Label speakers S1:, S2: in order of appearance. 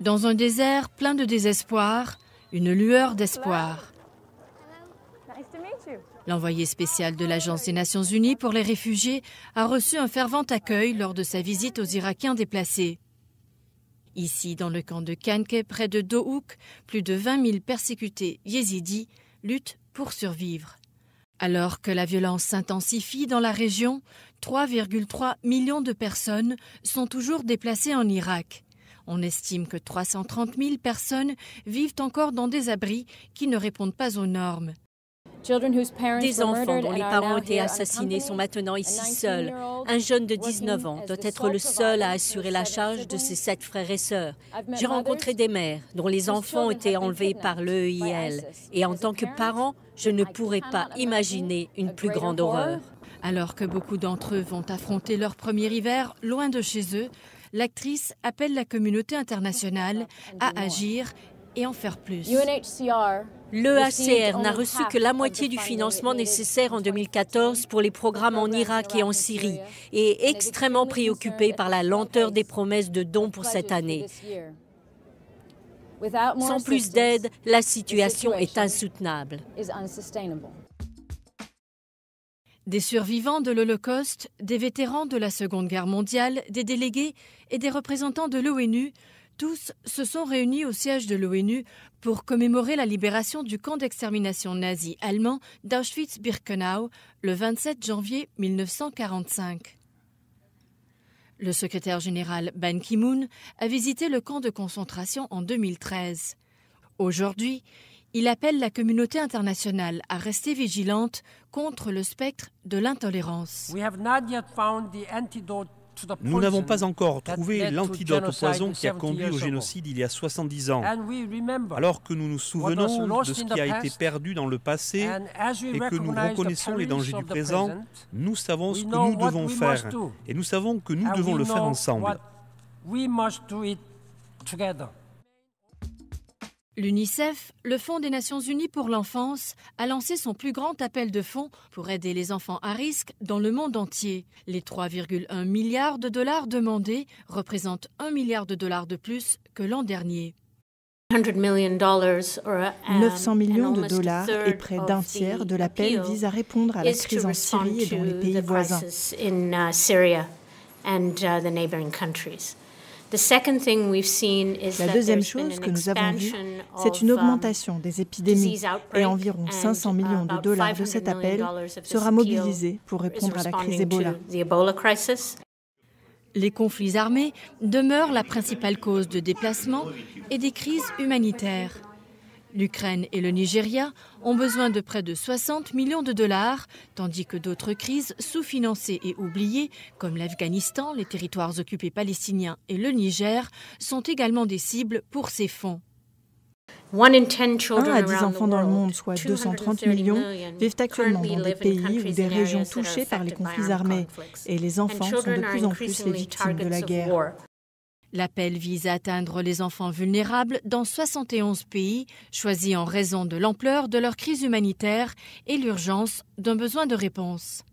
S1: Dans un désert plein de désespoir, une lueur d'espoir. L'envoyé spécial de l'Agence des Nations Unies pour les réfugiés a reçu un fervent accueil lors de sa visite aux Irakiens déplacés. Ici, dans le camp de Kanke, près de Dohouk, plus de 20 000 persécutés yézidis luttent pour survivre. Alors que la violence s'intensifie dans la région, 3,3 millions de personnes sont toujours déplacées en Irak. On estime que 330 000 personnes vivent encore dans des abris qui ne répondent pas aux normes. Des enfants dont les parents ont été assassinés sont maintenant ici seuls. Un jeune de 19 ans doit être le seul à assurer la charge de ses sept frères et sœurs. J'ai rencontré des mères dont les enfants ont été enlevés par l'EIL. Et en tant que parent, je ne pourrais pas imaginer une plus grande horreur. Alors que beaucoup d'entre eux vont affronter leur premier hiver loin de chez eux, l'actrice appelle la communauté internationale à agir et en faire plus. L'EACR n'a reçu que la moitié du financement nécessaire en 2014 pour les programmes en Irak et en Syrie et est extrêmement préoccupé par la lenteur des promesses de dons pour cette année. Sans plus d'aide, la situation est insoutenable. Des survivants de l'Holocauste, des vétérans de la Seconde Guerre mondiale, des délégués et des représentants de l'ONU tous se sont réunis au siège de l'ONU pour commémorer la libération du camp d'extermination nazi allemand d'Auschwitz-Birkenau le 27 janvier 1945. Le secrétaire général Ban Ki-moon a visité le camp de concentration en 2013. Aujourd'hui, il appelle la communauté internationale à rester vigilante contre le spectre de l'intolérance. Nous n'avons pas encore trouvé l'antidote au poison qui a conduit au génocide il y a 70 ans, alors que nous nous souvenons de ce qui a été perdu dans le passé et que nous reconnaissons les dangers du présent, nous savons ce que nous devons faire et nous savons que nous devons le faire ensemble. L'UNICEF, le Fonds des Nations Unies pour l'enfance, a lancé son plus grand appel de fonds pour aider les enfants à risque dans le monde entier. Les 3,1 milliards de dollars demandés représentent 1 milliard de dollars de plus que l'an dernier. 900 millions de dollars et près d'un tiers de l'appel vise à répondre à la crise en Syrie et dans les pays voisins. La deuxième chose que nous avons vue, c'est une um, augmentation des épidémies et environ 500 um, millions de dollars de cet appel sera mobilisé pour répondre à la crise Ebola. Les conflits armés demeurent la principale cause de déplacements et des crises humanitaires. L'Ukraine et le Nigeria ont besoin de près de 60 millions de dollars, tandis que d'autres crises sous-financées et oubliées, comme l'Afghanistan, les territoires occupés palestiniens et le Niger, sont également des cibles pour ces fonds. Un à 10 enfants dans le monde, soit 230 millions, vivent actuellement dans des pays ou des régions touchées par les conflits armés, et les enfants sont de plus en plus les victimes de la guerre. L'appel vise à atteindre les enfants vulnérables dans 71 pays, choisis en raison de l'ampleur de leur crise humanitaire et l'urgence d'un besoin de réponse.